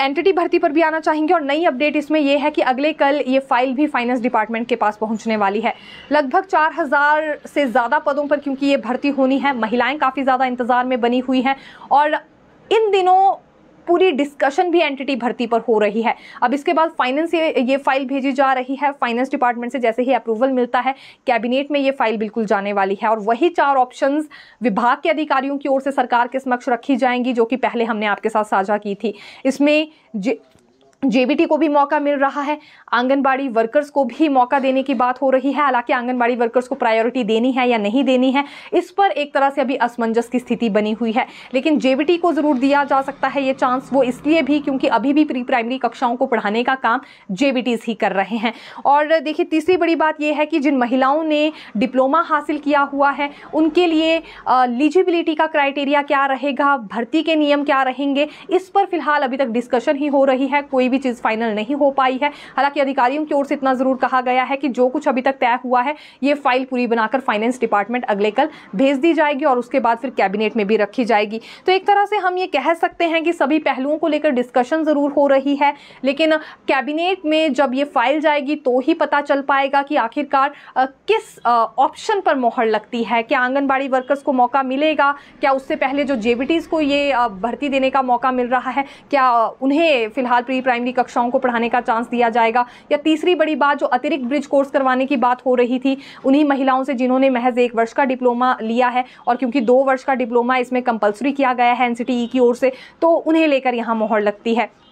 entity भर्ती पर भी आना चाहेंगे और नई अपडेट इसमें यह है कि अगले कल ये फाइल भी फाइनेंस डिपार्टमेंट के पास पहुंचने वाली है लगभग 4000 से ज़्यादा पदों पर क्योंकि ये भर्ती होनी है महिलाएं काफ़ी ज़्यादा इंतज़ार में बनी हुई हैं और इन दिनों पूरी डिस्कशन भी एंटिटी भर्ती पर हो रही है अब इसके बाद फाइनेंस ये ये फाइल भेजी जा रही है फाइनेंस डिपार्टमेंट से जैसे ही अप्रूवल मिलता है कैबिनेट में ये फाइल बिल्कुल जाने वाली है और वही चार ऑप्शन विभाग के अधिकारियों की ओर से सरकार के समक्ष रखी जाएंगी जो कि पहले हमने आपके साथ साझा की थी इसमें जेबीटी को भी मौका मिल रहा है आंगनबाड़ी वर्कर्स को भी मौका देने की बात हो रही है हालांकि आंगनबाड़ी वर्कर्स को प्रायोरिटी देनी है या नहीं देनी है इस पर एक तरह से अभी असमंजस की स्थिति बनी हुई है लेकिन जेबीटी को ज़रूर दिया जा सकता है ये चांस वो इसलिए भी क्योंकि अभी भी प्री प्राइमरी कक्षाओं को पढ़ाने का काम जेबीटीज ही कर रहे हैं और देखिए तीसरी बड़ी बात यह है कि जिन महिलाओं ने डिप्लोमा हासिल किया हुआ है उनके लिए एलिजिबिलिटी का क्राइटेरिया क्या रहेगा भर्ती के नियम क्या रहेंगे इस पर फिलहाल अभी तक डिस्कशन ही हो रही है कोई भी भी चीज़ फाइनल नहीं हो पाई है हालांकि अधिकारियों की ओर से इतना ज़रूर कहा गया है कि जो कुछ अभी तक तय हुआ है ये फाइल पूरी बनाकर फाइनेंस डिपार्टमेंट अगले कल भेज दी जाएगी और उसके बाद फिर कैबिनेट में भी रखी जाएगी तो एक तरह से हम ये कह सकते हैं कि सभी पहलुओं को लेकर डिस्कशन ज़रूर हो रही है लेकिन कैबिनेट में जब ये फाइल जाएगी तो ही पता चल पाएगा कि आखिरकार किस ऑप्शन पर मोहर लगती है क्या आंगनबाड़ी वर्कर्स को मौका मिलेगा क्या उससे पहले जो जेबीटीज़ को ये भर्ती देने का मौका मिल रहा है क्या उन्हें फिलहाल प्री प्राइमरी प्राइमरी कक्षाओं को पढ़ाने का चांस दिया जाएगा या तीसरी बड़ी बात जो अतिरिक्त ब्रिज कोर्स करवाने की बात हो रही थी उन्हीं महिलाओं से जिन्होंने महज एक वर्ष का डिप्लोमा लिया है और क्योंकि दो वर्ष का डिप्लोमा इसमें कंपल्सरी किया गया है एनसीटीई की ओर से तो उन्हें लेकर यहाँ मोहर लगती है